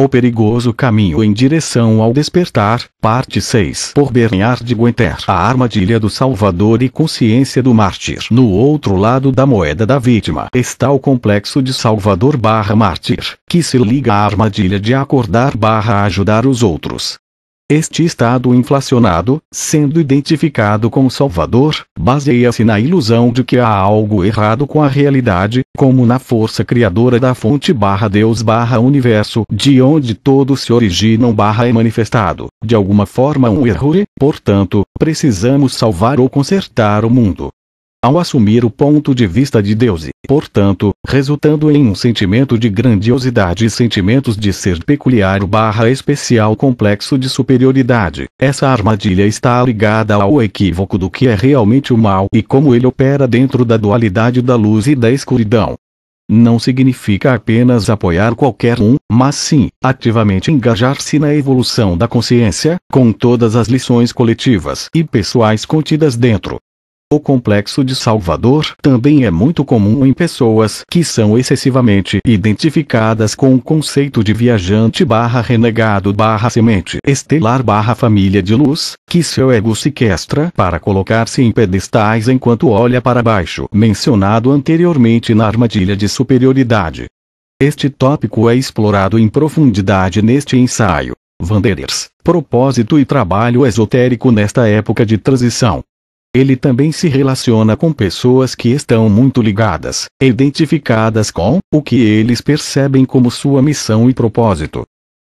O perigoso caminho em direção ao despertar, parte 6, por Bernard Guenter. A armadilha do Salvador e consciência do mártir. No outro lado da moeda da vítima está o complexo de Salvador barra mártir, que se liga à armadilha de acordar barra ajudar os outros. Este estado inflacionado, sendo identificado como salvador, baseia-se na ilusão de que há algo errado com a realidade, como na força criadora da fonte barra Deus barra universo, de onde todos se originam barra é manifestado, de alguma forma um erro e, é, portanto, precisamos salvar ou consertar o mundo ao assumir o ponto de vista de Deus e, portanto, resultando em um sentimento de grandiosidade e sentimentos de ser peculiar barra especial complexo de superioridade. Essa armadilha está ligada ao equívoco do que é realmente o mal e como ele opera dentro da dualidade da luz e da escuridão não significa apenas apoiar qualquer um, mas sim ativamente engajar-se na evolução da consciência, com todas as lições coletivas e pessoais contidas dentro. O complexo de Salvador também é muito comum em pessoas que são excessivamente identificadas com o conceito de viajante barra renegado barra semente estelar barra família de luz, que seu ego sequestra para colocar-se em pedestais enquanto olha para baixo, mencionado anteriormente na armadilha de superioridade. Este tópico é explorado em profundidade neste ensaio. Vanderers, propósito e trabalho esotérico nesta época de transição. Ele também se relaciona com pessoas que estão muito ligadas, identificadas com, o que eles percebem como sua missão e propósito,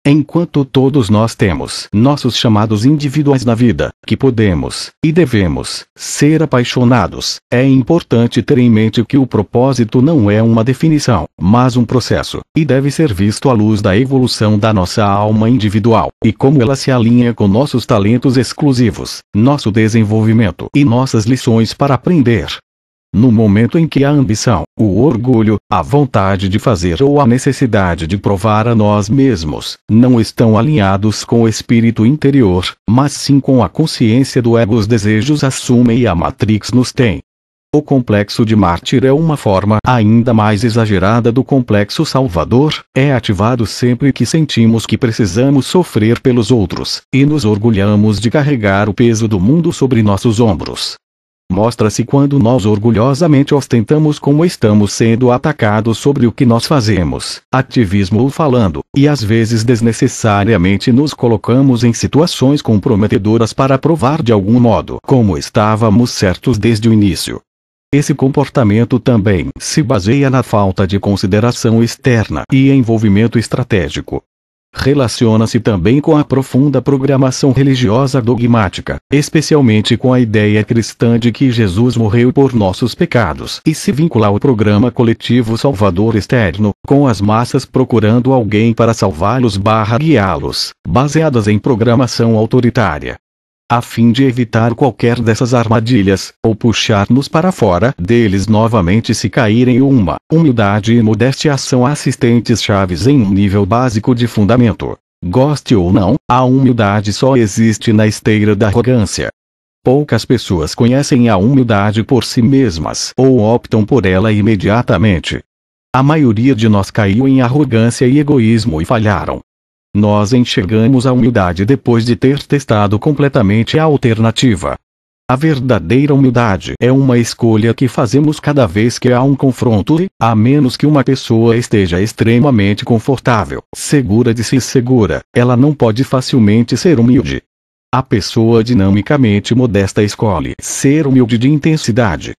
Enquanto todos nós temos nossos chamados individuais na vida, que podemos e devemos ser apaixonados, é importante ter em mente que o propósito não é uma definição, mas um processo, e deve ser visto à luz da evolução da nossa alma individual e como ela se alinha com nossos talentos exclusivos, nosso desenvolvimento e nossas lições para aprender. No momento em que a ambição, o orgulho, a vontade de fazer ou a necessidade de provar a nós mesmos não estão alinhados com o espírito interior, mas sim com a consciência do ego, os desejos assumem e a Matrix nos tem. O complexo de mártir é uma forma ainda mais exagerada do complexo salvador, é ativado sempre que sentimos que precisamos sofrer pelos outros, e nos orgulhamos de carregar o peso do mundo sobre nossos ombros mostra-se quando nós orgulhosamente ostentamos como estamos sendo atacados sobre o que nós fazemos, ativismo ou falando, e às vezes desnecessariamente nos colocamos em situações comprometedoras para provar de algum modo como estávamos certos desde o início. Esse comportamento também se baseia na falta de consideração externa e envolvimento estratégico, relaciona-se também com a profunda programação religiosa dogmática, especialmente com a ideia cristã de que Jesus morreu por nossos pecados e se vincula ao programa coletivo salvador externo, com as massas procurando alguém para salvá-los/guiá-los, baseadas em programação autoritária, a fim de evitar qualquer dessas armadilhas, ou puxar-nos para fora deles novamente se caírem uma. Humildade e modéstia são assistentes chaves em um nível básico de fundamento. Goste ou não, a humildade só existe na esteira da arrogância. Poucas pessoas conhecem a humildade por si mesmas ou optam por ela imediatamente. A maioria de nós caiu em arrogância e egoísmo e falharam. Nós enxergamos a humildade depois de ter testado completamente a alternativa. A verdadeira humildade é uma escolha que fazemos cada vez que há um confronto e, a menos que uma pessoa esteja extremamente confortável, segura de si segura, ela não pode facilmente ser humilde. A pessoa dinamicamente modesta escolhe ser humilde de intensidade.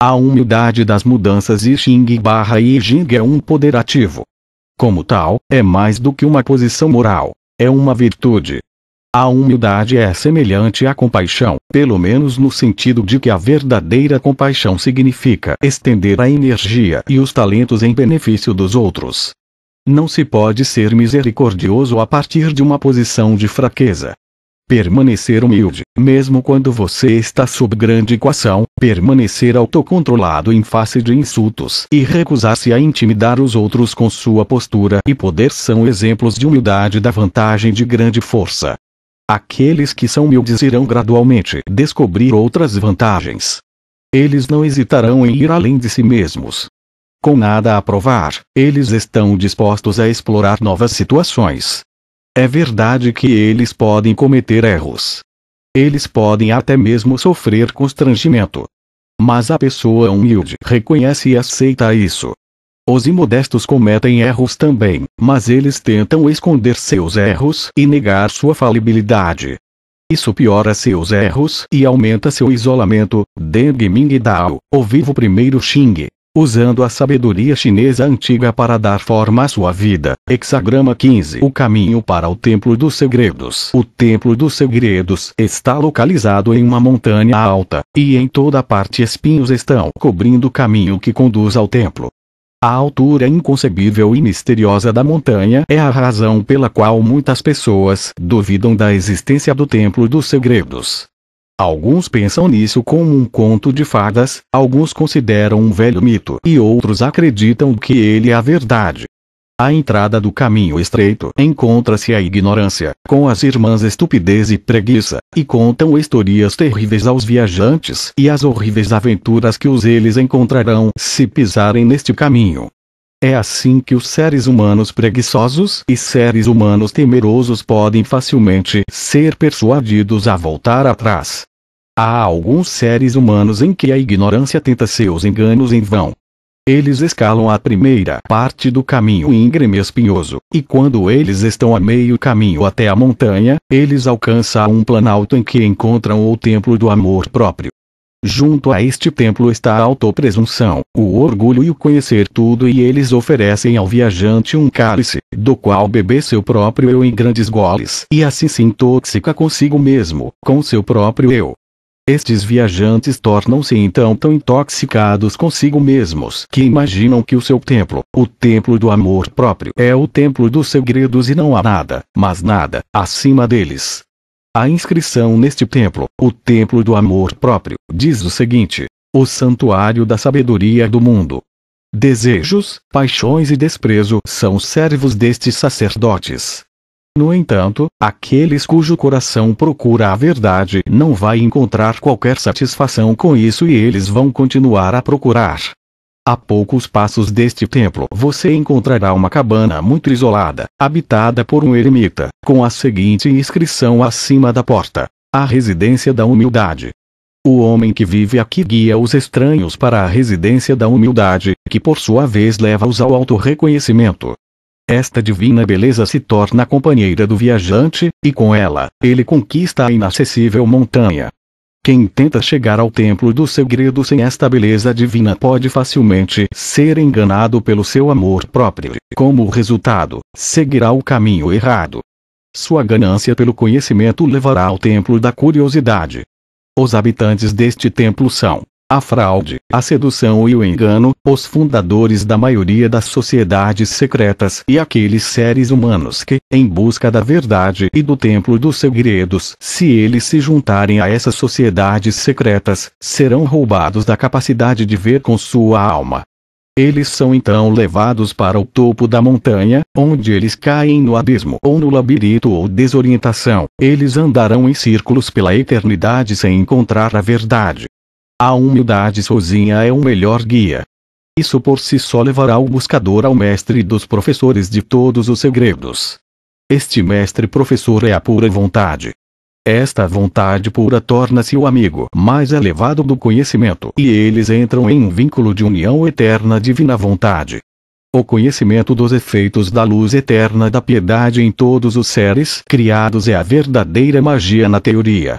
A humildade das mudanças e Xing barra e Jing é um poder ativo como tal, é mais do que uma posição moral, é uma virtude. A humildade é semelhante à compaixão, pelo menos no sentido de que a verdadeira compaixão significa estender a energia e os talentos em benefício dos outros. Não se pode ser misericordioso a partir de uma posição de fraqueza. Permanecer humilde, mesmo quando você está sob grande equação, permanecer autocontrolado em face de insultos e recusar-se a intimidar os outros com sua postura e poder são exemplos de humildade da vantagem de grande força. Aqueles que são humildes irão gradualmente descobrir outras vantagens. Eles não hesitarão em ir além de si mesmos. Com nada a provar, eles estão dispostos a explorar novas situações, é verdade que eles podem cometer erros. Eles podem até mesmo sofrer constrangimento. Mas a pessoa humilde reconhece e aceita isso. Os imodestos cometem erros também, mas eles tentam esconder seus erros e negar sua falibilidade. Isso piora seus erros e aumenta seu isolamento. Deng Ming Dao, o vivo primeiro Xing usando a sabedoria chinesa antiga para dar forma à sua vida. Hexagrama 15 O caminho para o Templo dos Segredos. O Templo dos Segredos está localizado em uma montanha alta, e em toda parte espinhos estão cobrindo o caminho que conduz ao templo. A altura inconcebível e misteriosa da montanha é a razão pela qual muitas pessoas duvidam da existência do Templo dos Segredos. Alguns pensam nisso como um conto de fadas, alguns consideram um velho mito e outros acreditam que ele é a verdade. A entrada do caminho estreito encontra-se a ignorância, com as irmãs estupidez e preguiça, e contam histórias terríveis aos viajantes e as horríveis aventuras que os eles encontrarão se pisarem neste caminho. É assim que os seres humanos preguiçosos e seres humanos temerosos podem facilmente ser persuadidos a voltar atrás. Há alguns seres humanos em que a ignorância tenta seus enganos em vão. Eles escalam a primeira parte do caminho íngreme espinhoso, e quando eles estão a meio caminho até a montanha, eles alcançam um planalto em que encontram o templo do amor próprio. Junto a este templo está a autopresunção, o orgulho e o conhecer tudo, e eles oferecem ao viajante um cálice, do qual beber seu próprio eu em grandes goles, e assim se intoxica consigo mesmo, com seu próprio eu. Estes viajantes tornam-se então tão intoxicados consigo mesmos que imaginam que o seu templo, o templo do amor próprio, é o templo dos segredos e não há nada, mas nada, acima deles. A inscrição neste templo, o templo do amor próprio, diz o seguinte: o santuário da sabedoria do mundo. Desejos, paixões e desprezo são servos destes sacerdotes. No entanto, aqueles cujo coração procura a verdade não vai encontrar qualquer satisfação com isso e eles vão continuar a procurar. A poucos passos deste templo você encontrará uma cabana muito isolada, habitada por um eremita, com a seguinte inscrição acima da porta: A Residência da Humildade. O homem que vive aqui guia os estranhos para a residência da humildade, que por sua vez leva-os ao auto-reconhecimento, esta divina beleza se torna companheira do viajante, e com ela, ele conquista a inacessível montanha. Quem tenta chegar ao templo do segredo sem esta beleza divina pode facilmente ser enganado pelo seu amor próprio, e como resultado, seguirá o caminho errado. Sua ganância pelo conhecimento levará ao templo da curiosidade. Os habitantes deste templo são, a fraude, a sedução e o engano, os fundadores da maioria das sociedades secretas e aqueles seres humanos que, em busca da verdade e do templo dos segredos, se eles se juntarem a essas sociedades secretas, serão roubados da capacidade de ver com sua alma. Eles são então levados para o topo da montanha, onde eles caem no abismo ou no labirinto ou desorientação. Eles andarão em círculos pela eternidade sem encontrar a verdade. A humildade sozinha é o melhor guia. Isso por si só levará o buscador ao mestre dos professores de todos os segredos. Este mestre professor é a pura vontade. Esta vontade pura torna-se o amigo mais elevado do conhecimento e eles entram em um vínculo de união eterna divina vontade. O conhecimento dos efeitos da luz eterna da piedade em todos os seres criados é a verdadeira magia na teoria.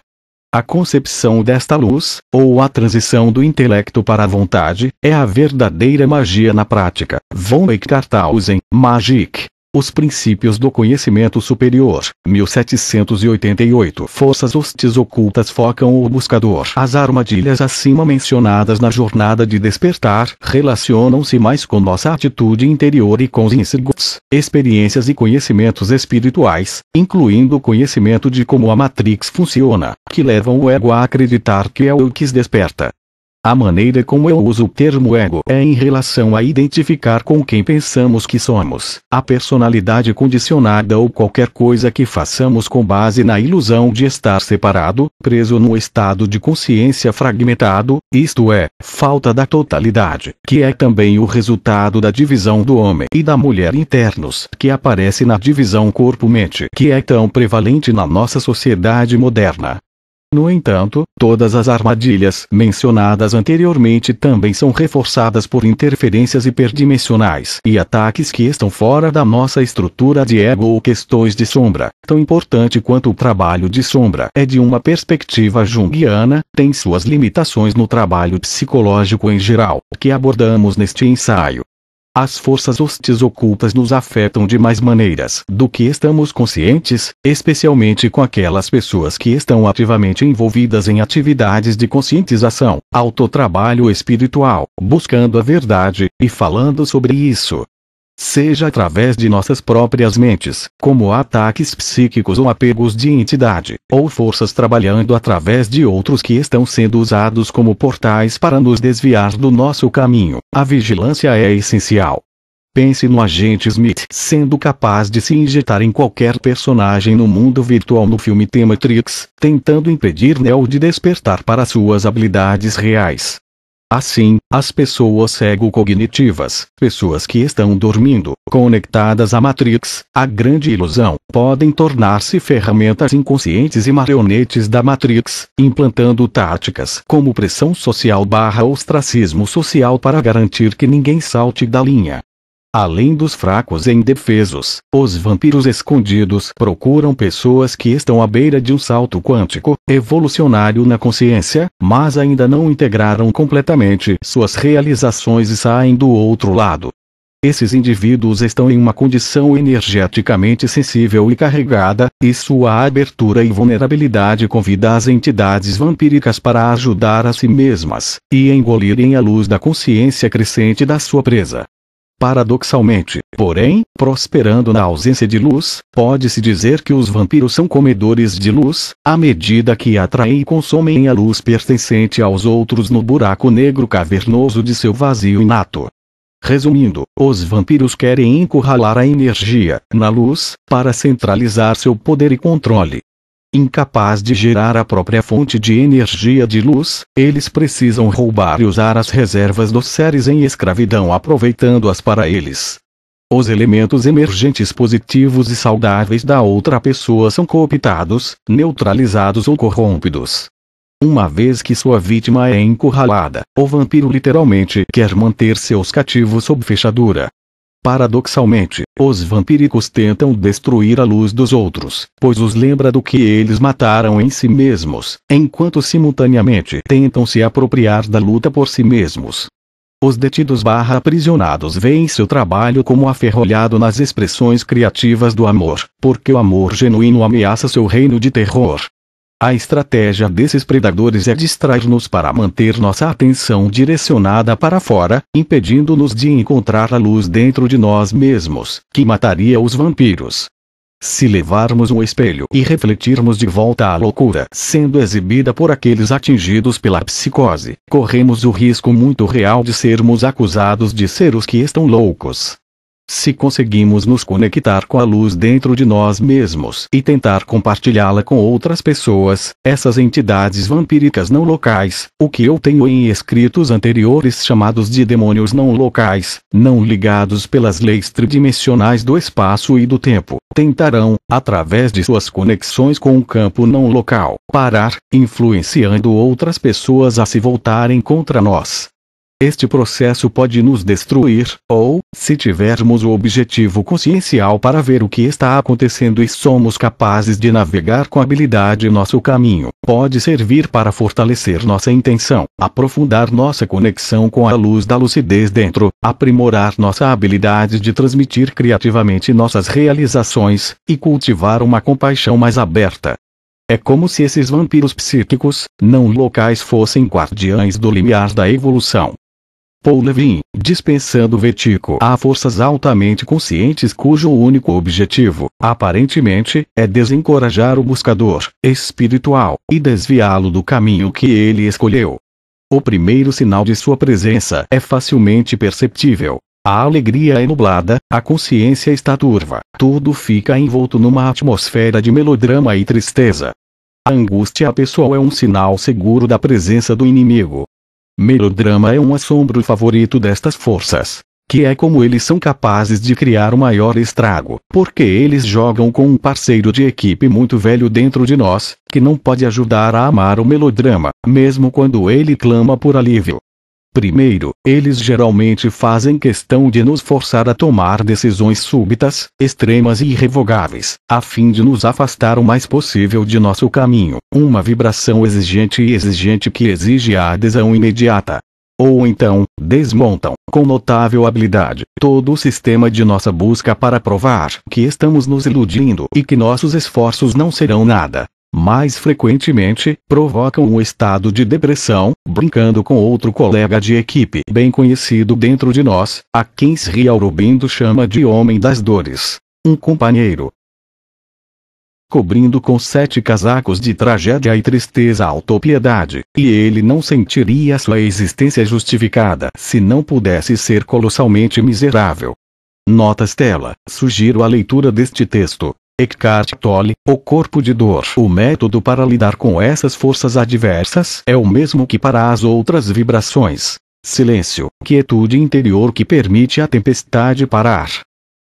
A concepção desta luz, ou a transição do intelecto para a vontade, é a verdadeira magia na prática. Von Eichtartausen, Magic. Os Princípios do Conhecimento Superior, 1788 Forças hostis ocultas focam o buscador. As armadilhas acima mencionadas na jornada de despertar relacionam-se mais com nossa atitude interior e com os insights, experiências e conhecimentos espirituais, incluindo o conhecimento de como a Matrix funciona, que levam o ego a acreditar que é o que desperta. A maneira como eu uso o termo ego é em relação a identificar com quem pensamos que somos, a personalidade condicionada ou qualquer coisa que façamos com base na ilusão de estar separado, preso no estado de consciência fragmentado, isto é, falta da totalidade, que é também o resultado da divisão do homem e da mulher internos, que aparece na divisão corpo-mente, que é tão prevalente na nossa sociedade moderna. No entanto, todas as armadilhas mencionadas anteriormente também são reforçadas por interferências hiperdimensionais e ataques que estão fora da nossa estrutura de ego ou questões de sombra. Tão importante quanto o trabalho de sombra é de uma perspectiva junguiana, tem suas limitações no trabalho psicológico em geral, que abordamos neste ensaio. As forças hostis ocultas nos afetam de mais maneiras do que estamos conscientes, especialmente com aquelas pessoas que estão ativamente envolvidas em atividades de conscientização, autotrabalho espiritual, buscando a verdade e falando sobre isso seja através de nossas próprias mentes, como ataques psíquicos ou apegos de entidade, ou forças trabalhando através de outros que estão sendo usados como portais para nos desviar do nosso caminho. A vigilância é essencial. Pense no agente Smith sendo capaz de se injetar em qualquer personagem no mundo virtual no filme The Matrix, tentando impedir Neo de despertar para suas habilidades reais. Assim, as pessoas cego-cognitivas, pessoas que estão dormindo, conectadas à Matrix, a grande ilusão, podem tornar-se ferramentas inconscientes e marionetes da Matrix, implantando táticas como pressão social barra ostracismo social para garantir que ninguém salte da linha, Além dos fracos e indefesos, os vampiros escondidos procuram pessoas que estão à beira de um salto quântico, evolucionário na consciência, mas ainda não integraram completamente suas realizações e saem do outro lado. Esses indivíduos estão em uma condição energeticamente sensível e carregada, e sua abertura e vulnerabilidade convida as entidades vampíricas para ajudar a si mesmas, e engolirem a luz da consciência crescente da sua presa. Paradoxalmente, porém, prosperando na ausência de luz, pode-se dizer que os vampiros são comedores de luz, à medida que atraem e consomem a luz pertencente aos outros no buraco negro cavernoso de seu vazio inato. Resumindo, os vampiros querem encurralar a energia na luz para centralizar seu poder e controle. Incapaz de gerar a própria fonte de energia de luz, eles precisam roubar e usar as reservas dos seres em escravidão aproveitando-as para eles. Os elementos emergentes positivos e saudáveis da outra pessoa são cooptados, neutralizados ou corrompidos. Uma vez que sua vítima é encurralada, o vampiro literalmente quer manter seus cativos sob fechadura, Paradoxalmente, os vampíricos tentam destruir a luz dos outros, pois os lembra do que eles mataram em si mesmos, enquanto simultaneamente tentam se apropriar da luta por si mesmos. Os detidos barra aprisionados veem seu trabalho como aferrolhado nas expressões criativas do amor, porque o amor genuíno ameaça seu reino de terror, a estratégia desses predadores é distrair-nos para manter nossa atenção direcionada para fora, impedindo-nos de encontrar a luz dentro de nós mesmos, que mataria os vampiros. Se levarmos um espelho e refletirmos de volta à loucura sendo exibida por aqueles atingidos pela psicose, corremos o risco muito real de sermos acusados de ser os que estão loucos. Se conseguimos nos conectar com a luz dentro de nós mesmos e tentar compartilhá-la com outras pessoas, essas entidades vampíricas não locais, o que eu tenho em escritos anteriores chamados de demônios não locais, não ligados pelas leis tridimensionais do espaço e do tempo, tentarão, através de suas conexões com o campo não local, parar, influenciando outras pessoas a se voltarem contra nós. Este processo pode nos destruir, ou, se tivermos o objetivo consciencial para ver o que está acontecendo e somos capazes de navegar com habilidade nosso caminho, pode servir para fortalecer nossa intenção, aprofundar nossa conexão com a luz da lucidez dentro, aprimorar nossa habilidade de transmitir criativamente nossas realizações, e cultivar uma compaixão mais aberta. É como se esses vampiros psíquicos, não locais, fossem guardiães do limiar da evolução. Paul Levin, dispensando Vetico a forças altamente conscientes cujo único objetivo, aparentemente, é desencorajar o buscador espiritual e desviá-lo do caminho que ele escolheu. O primeiro sinal de sua presença é facilmente perceptível. A alegria é nublada, a consciência está turva, tudo fica envolto numa atmosfera de melodrama e tristeza. A angústia pessoal é um sinal seguro da presença do inimigo. Melodrama é um assombro favorito destas forças. Que é como eles são capazes de criar o maior estrago, porque eles jogam com um parceiro de equipe muito velho dentro de nós, que não pode ajudar a amar o melodrama, mesmo quando ele clama por alívio. Primeiro, eles geralmente fazem questão de nos forçar a tomar decisões súbitas, extremas e irrevogáveis, a fim de nos afastar o mais possível de nosso caminho, uma vibração exigente e exigente que exige a adesão imediata. Ou então, desmontam, com notável habilidade, todo o sistema de nossa busca para provar que estamos nos iludindo e que nossos esforços não serão nada, mais frequentemente, provocam um estado de depressão, brincando com outro colega de equipe bem conhecido dentro de nós, a quem Sri Aurobindo chama de Homem das Dores. Um companheiro. Cobrindo com sete casacos de tragédia e tristeza a autopiedade, e ele não sentiria sua existência justificada se não pudesse ser colossalmente miserável. Notas tela, sugiro a leitura deste texto. Eckhart Tolle, O Corpo de Dor. O método para lidar com essas forças adversas é o mesmo que para as outras vibrações. Silêncio, quietude interior que permite a tempestade parar.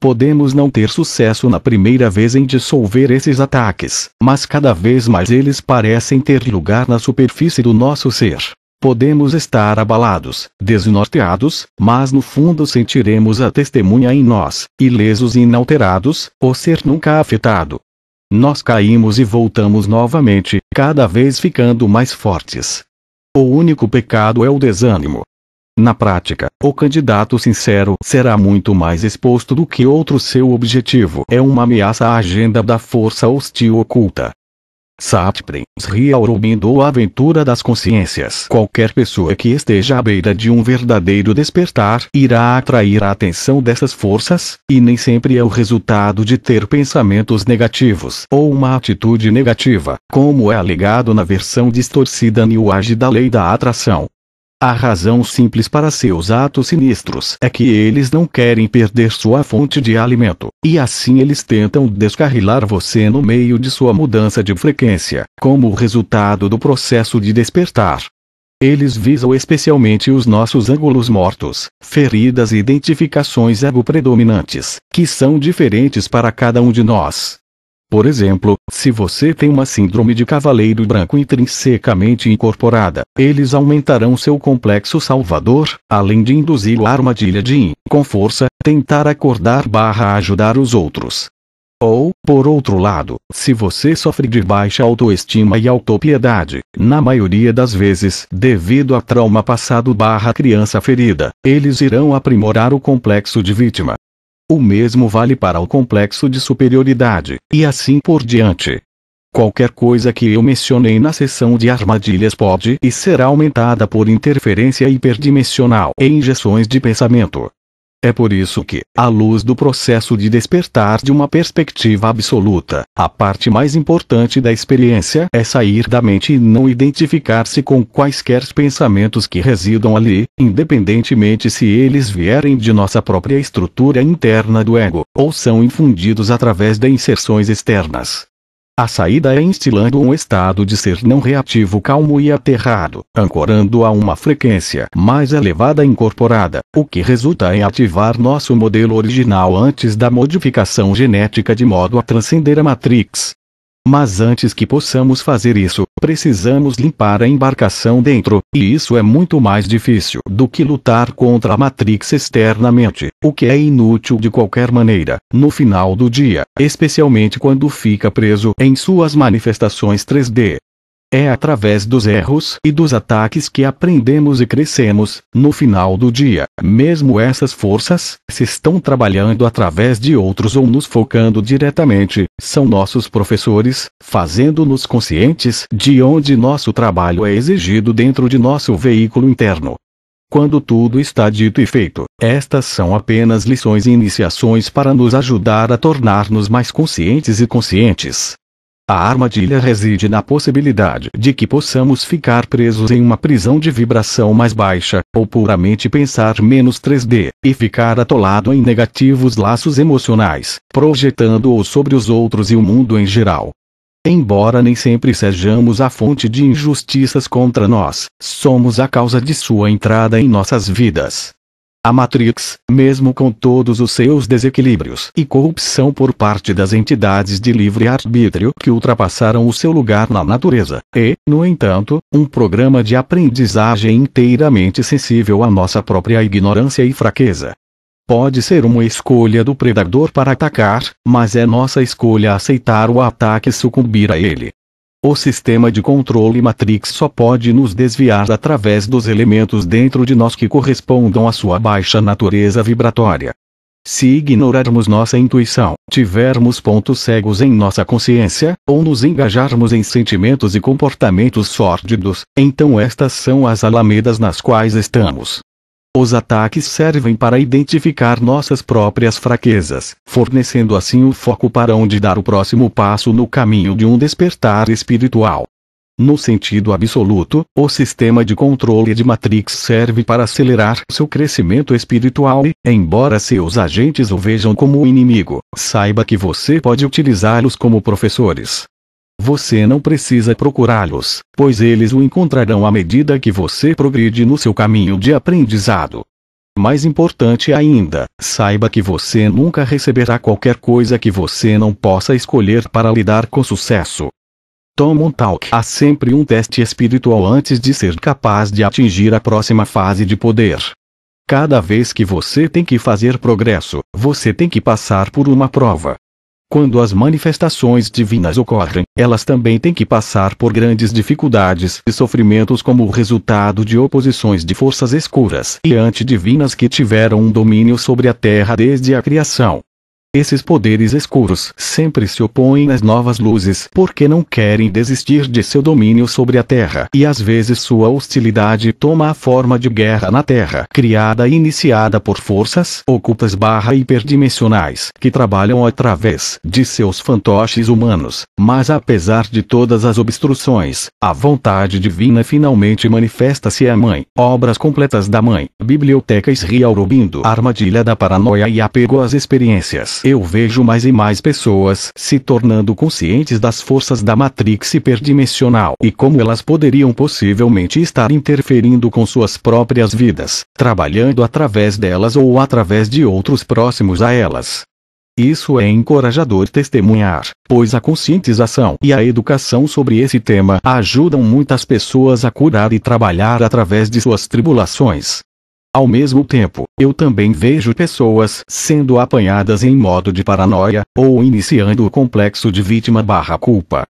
Podemos não ter sucesso na primeira vez em dissolver esses ataques, mas cada vez mais eles parecem ter lugar na superfície do nosso ser. Podemos estar abalados, desnorteados, mas no fundo sentiremos a testemunha em nós, ilesos e inalterados, o ser nunca afetado. Nós caímos e voltamos novamente, cada vez ficando mais fortes. O único pecado é o desânimo. Na prática, o candidato sincero será muito mais exposto do que outro. Seu objetivo é uma ameaça à agenda da força hostil oculta, Satprens Aurobindo A Aventura das Consciências Qualquer pessoa que esteja à beira de um verdadeiro despertar irá atrair a atenção dessas forças, e nem sempre é o resultado de ter pensamentos negativos ou uma atitude negativa, como é alegado na versão distorcida New Age da Lei da Atração. A razão simples para seus atos sinistros é que eles não querem perder sua fonte de alimento, e assim eles tentam descarrilar você no meio de sua mudança de frequência, como resultado do processo de despertar. Eles visam especialmente os nossos ângulos mortos, feridas e identificações ego-predominantes, que são diferentes para cada um de nós. Por exemplo, se você tem uma síndrome de cavaleiro branco intrinsecamente incorporada, eles aumentarão seu complexo salvador, além de induzir à armadilha de, com força, tentar acordar ajudar os outros. Ou, por outro lado, se você sofre de baixa autoestima e autopiedade, na maioria das vezes devido a trauma passado criança ferida, eles irão aprimorar o complexo de vítima, o mesmo vale para o complexo de superioridade, e assim por diante. Qualquer coisa que eu mencionei na seção de armadilhas pode e será aumentada por interferência hiperdimensional e injeções de pensamento. É por isso que, à luz do processo de despertar de uma perspectiva absoluta, a parte mais importante da experiência é sair da mente e não identificar-se com quaisquer pensamentos que residam ali, independentemente se eles vierem de nossa própria estrutura interna do ego, ou são infundidos através de inserções externas. A saída é instilando um estado de ser não reativo calmo e aterrado, ancorando a uma frequência mais elevada incorporada, o que resulta em ativar nosso modelo original antes da modificação genética de modo a transcender a matrix, mas antes que possamos fazer isso, precisamos limpar a embarcação dentro, e isso é muito mais difícil do que lutar contra a Matrix externamente, o que é inútil de qualquer maneira, no final do dia, especialmente quando fica preso em suas manifestações 3D. É através dos erros e dos ataques que aprendemos e crescemos. No final do dia, mesmo essas forças, se estão trabalhando através de outros ou nos focando diretamente, são nossos professores, fazendo-nos conscientes de onde nosso trabalho é exigido dentro de nosso veículo interno. Quando tudo está dito e feito, estas são apenas lições e iniciações para nos ajudar a tornar-nos mais conscientes e conscientes. A armadilha reside na possibilidade de que possamos ficar presos em uma prisão de vibração mais baixa, ou puramente pensar menos 3D, e ficar atolado em negativos laços emocionais, projetando os sobre os outros e o mundo em geral. Embora nem sempre sejamos a fonte de injustiças contra nós, somos a causa de sua entrada em nossas vidas. A Matrix, mesmo com todos os seus desequilíbrios e corrupção por parte das entidades de livre arbítrio que ultrapassaram o seu lugar na natureza, é, no entanto, um programa de aprendizagem inteiramente sensível à nossa própria ignorância e fraqueza. Pode ser uma escolha do predador para atacar, mas é nossa escolha aceitar o ataque e sucumbir a ele. O sistema de controle Matrix só pode nos desviar através dos elementos dentro de nós que correspondam à sua baixa natureza vibratória. Se ignorarmos nossa intuição, tivermos pontos cegos em nossa consciência, ou nos engajarmos em sentimentos e comportamentos sórdidos, então estas são as alamedas nas quais estamos, os ataques servem para identificar nossas próprias fraquezas, fornecendo assim o foco para onde dar o próximo passo no caminho de um despertar espiritual. No sentido absoluto, o sistema de controle de Matrix serve para acelerar seu crescimento espiritual e, embora seus agentes o vejam como inimigo, saiba que você pode utilizá-los como professores. Você não precisa procurá-los, pois eles o encontrarão à medida que você progride no seu caminho de aprendizado. Mais importante ainda, saiba que você nunca receberá qualquer coisa que você não possa escolher para lidar com sucesso. Tom Montauk há sempre um teste espiritual antes de ser capaz de atingir a próxima fase de poder. Cada vez que você tem que fazer progresso, você tem que passar por uma prova. Quando as manifestações divinas ocorrem, elas também têm que passar por grandes dificuldades e sofrimentos como resultado de oposições de forças escuras e antidivinas que tiveram um domínio sobre a Terra desde a criação. Esses poderes escuros sempre se opõem às novas luzes porque não querem desistir de seu domínio sobre a Terra, e às vezes sua hostilidade toma a forma de guerra na Terra, criada e iniciada por forças ocultas barra hiperdimensionais, que trabalham através de seus fantoches humanos. Mas apesar de todas as obstruções, a vontade divina finalmente manifesta-se à Mãe. Obras completas da Mãe, Bibliotecas ria Riaurobindo, Armadilha da Paranoia e Apego às Experiências eu vejo mais e mais pessoas se tornando conscientes das forças da Matrix hiperdimensional e como elas poderiam possivelmente estar interferindo com suas próprias vidas, trabalhando através delas ou através de outros próximos a elas. Isso é encorajador testemunhar, pois a conscientização e a educação sobre esse tema ajudam muitas pessoas a curar e trabalhar através de suas tribulações. Ao mesmo tempo, eu também vejo pessoas sendo apanhadas em modo de paranoia, ou iniciando o complexo de vítima barra culpa,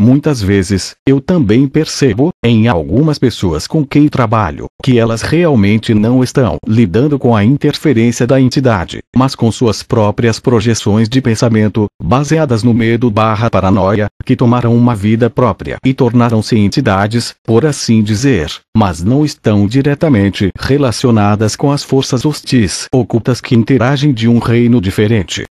Muitas vezes, eu também percebo, em algumas pessoas com quem trabalho, que elas realmente não estão lidando com a interferência da entidade, mas com suas próprias projeções de pensamento, baseadas no medo barra paranoia, que tomaram uma vida própria e tornaram-se entidades, por assim dizer, mas não estão diretamente relacionadas com as forças hostis ocultas que interagem de um reino diferente.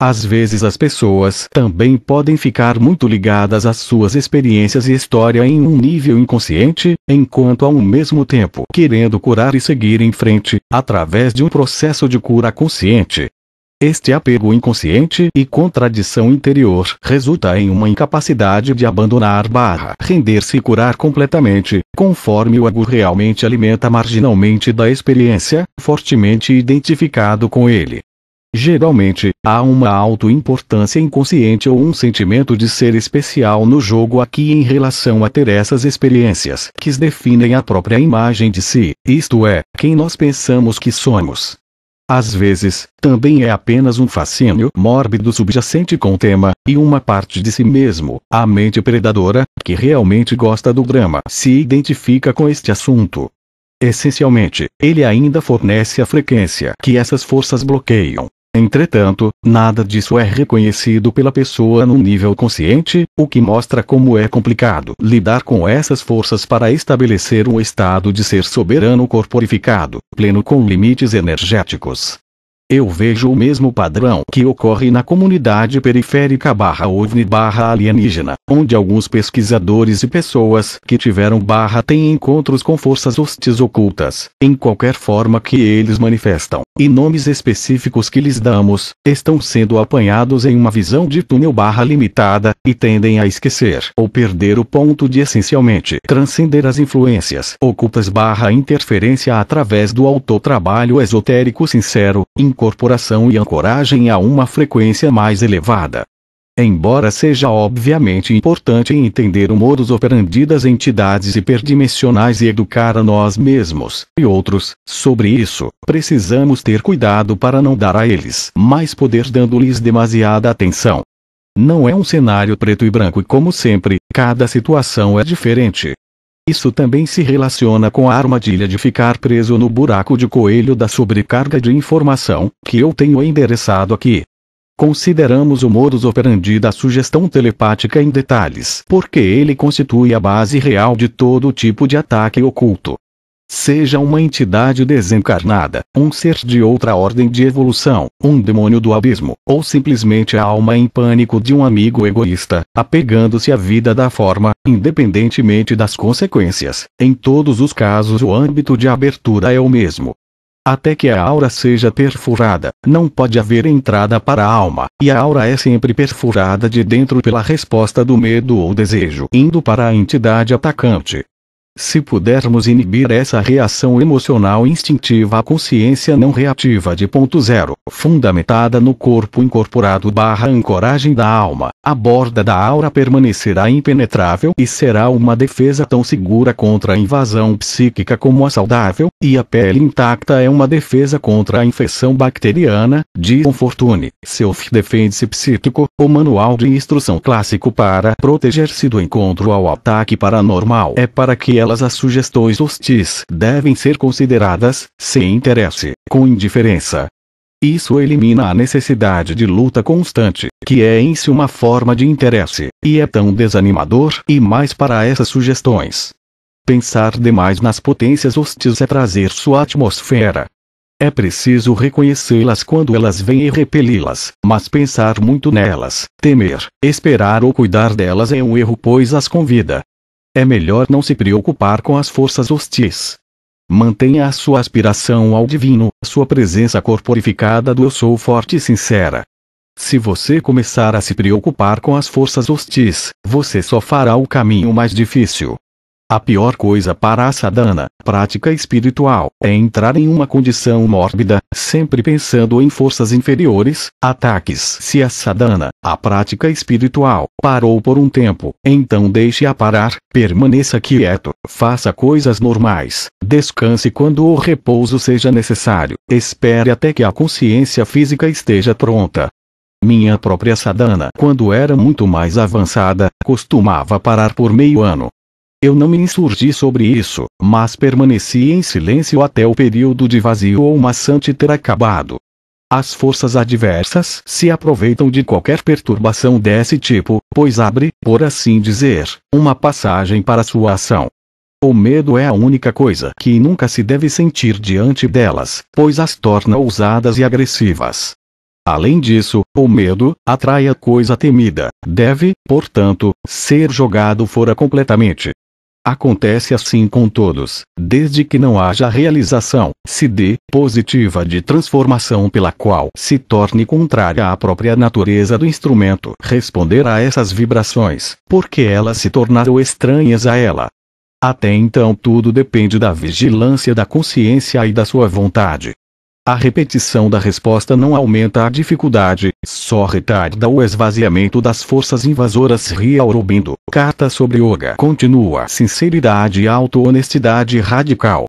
Às vezes as pessoas também podem ficar muito ligadas às suas experiências e história em um nível inconsciente, enquanto ao mesmo tempo querendo curar e seguir em frente, através de um processo de cura consciente. Este apego inconsciente e contradição interior resulta em uma incapacidade de abandonar barra, render-se e curar completamente, conforme o ego realmente alimenta marginalmente da experiência, fortemente identificado com ele. Geralmente, há uma autoimportância inconsciente ou um sentimento de ser especial no jogo aqui em relação a ter essas experiências que definem a própria imagem de si, isto é, quem nós pensamos que somos. Às vezes, também é apenas um fascínio mórbido subjacente com o tema, e uma parte de si mesmo, a mente predadora, que realmente gosta do drama, se identifica com este assunto. Essencialmente, ele ainda fornece a frequência que essas forças bloqueiam, Entretanto, nada disso é reconhecido pela pessoa num nível consciente, o que mostra como é complicado lidar com essas forças para estabelecer um estado de ser soberano corporificado, pleno com limites energéticos. Eu vejo o mesmo padrão que ocorre na comunidade periférica barra ovni barra alienígena, onde alguns pesquisadores e pessoas que tiveram barra têm encontros com forças hostis ocultas, em qualquer forma que eles manifestam, e nomes específicos que lhes damos, estão sendo apanhados em uma visão de túnel barra limitada, e tendem a esquecer ou perder o ponto de essencialmente transcender as influências ocultas barra interferência através do autotrabalho esotérico sincero, incorporação e ancoragem a uma frequência mais elevada. Embora seja obviamente importante entender o modus operandi das entidades hiperdimensionais e educar a nós mesmos e outros sobre isso, precisamos ter cuidado para não dar a eles mais poder dando-lhes demasiada atenção. Não é um cenário preto e branco e, como sempre, cada situação é diferente, isso também se relaciona com a armadilha de ficar preso no buraco de coelho da sobrecarga de informação, que eu tenho endereçado aqui. Consideramos o modus operandi da sugestão telepática em detalhes, porque ele constitui a base real de todo tipo de ataque oculto seja uma entidade desencarnada, um ser de outra ordem de evolução, um demônio do abismo, ou simplesmente a alma em pânico de um amigo egoísta, apegando-se à vida da forma, independentemente das consequências. Em todos os casos, o âmbito de abertura é o mesmo. Até que a aura seja perfurada, não pode haver entrada para a alma, e a aura é sempre perfurada de dentro pela resposta do medo ou desejo, indo para a entidade atacante. Se pudermos inibir essa reação emocional instintiva à consciência não reativa de ponto zero, fundamentada no corpo incorporado barra ancoragem da alma, a borda da aura permanecerá impenetrável e será uma defesa tão segura contra a invasão psíquica como a saudável, e a pele intacta é uma defesa contra a infecção bacteriana, de Fortune, Self Defense Psíquico, o manual de instrução clássico para proteger-se do encontro ao ataque paranormal é para que ela elas as sugestões hostis devem ser consideradas, sem interesse, com indiferença. Isso elimina a necessidade de luta constante, que é em si uma forma de interesse, e é tão desanimador e mais para essas sugestões. Pensar demais nas potências hostis é trazer sua atmosfera, é preciso reconhecê-las quando elas vêm e repeli-las, mas pensar muito nelas, temer, esperar ou cuidar delas é um erro, pois as convida, é melhor não se preocupar com as forças hostis. Mantenha a sua aspiração ao divino, sua presença corporificada do eu sou forte e sincera. Se você começar a se preocupar com as forças hostis, você só fará o caminho mais difícil. A pior coisa para a sadhana, prática espiritual, é entrar em uma condição mórbida, sempre pensando em forças inferiores, ataques. Se a sadhana, a prática espiritual, parou por um tempo, então deixe-a parar, permaneça quieto, faça coisas normais, descanse quando o repouso seja necessário, espere até que a consciência física esteja pronta. Minha própria sadhana, quando era muito mais avançada, costumava parar por meio ano, eu não me insurgi sobre isso, mas permaneci em silêncio até o período de vazio ou maçante ter acabado. As forças adversas se aproveitam de qualquer perturbação desse tipo, pois abre, por assim dizer, uma passagem para sua ação. O medo é a única coisa que nunca se deve sentir diante delas, pois as torna ousadas e agressivas. Além disso, o medo atrai a coisa temida, deve, portanto, ser jogado fora completamente. Acontece assim com todos, desde que não haja realização, se dê, positiva de transformação pela qual se torne contrária à própria natureza do instrumento. Responder a essas vibrações, porque elas se tornaram estranhas a ela. Até então tudo depende da vigilância da consciência e da sua vontade. A repetição da resposta não aumenta a dificuldade, só retarda o esvaziamento das forças invasoras. Ria Aurobindo. Carta sobre Yoga. Continua. Sinceridade e auto-honestidade radical.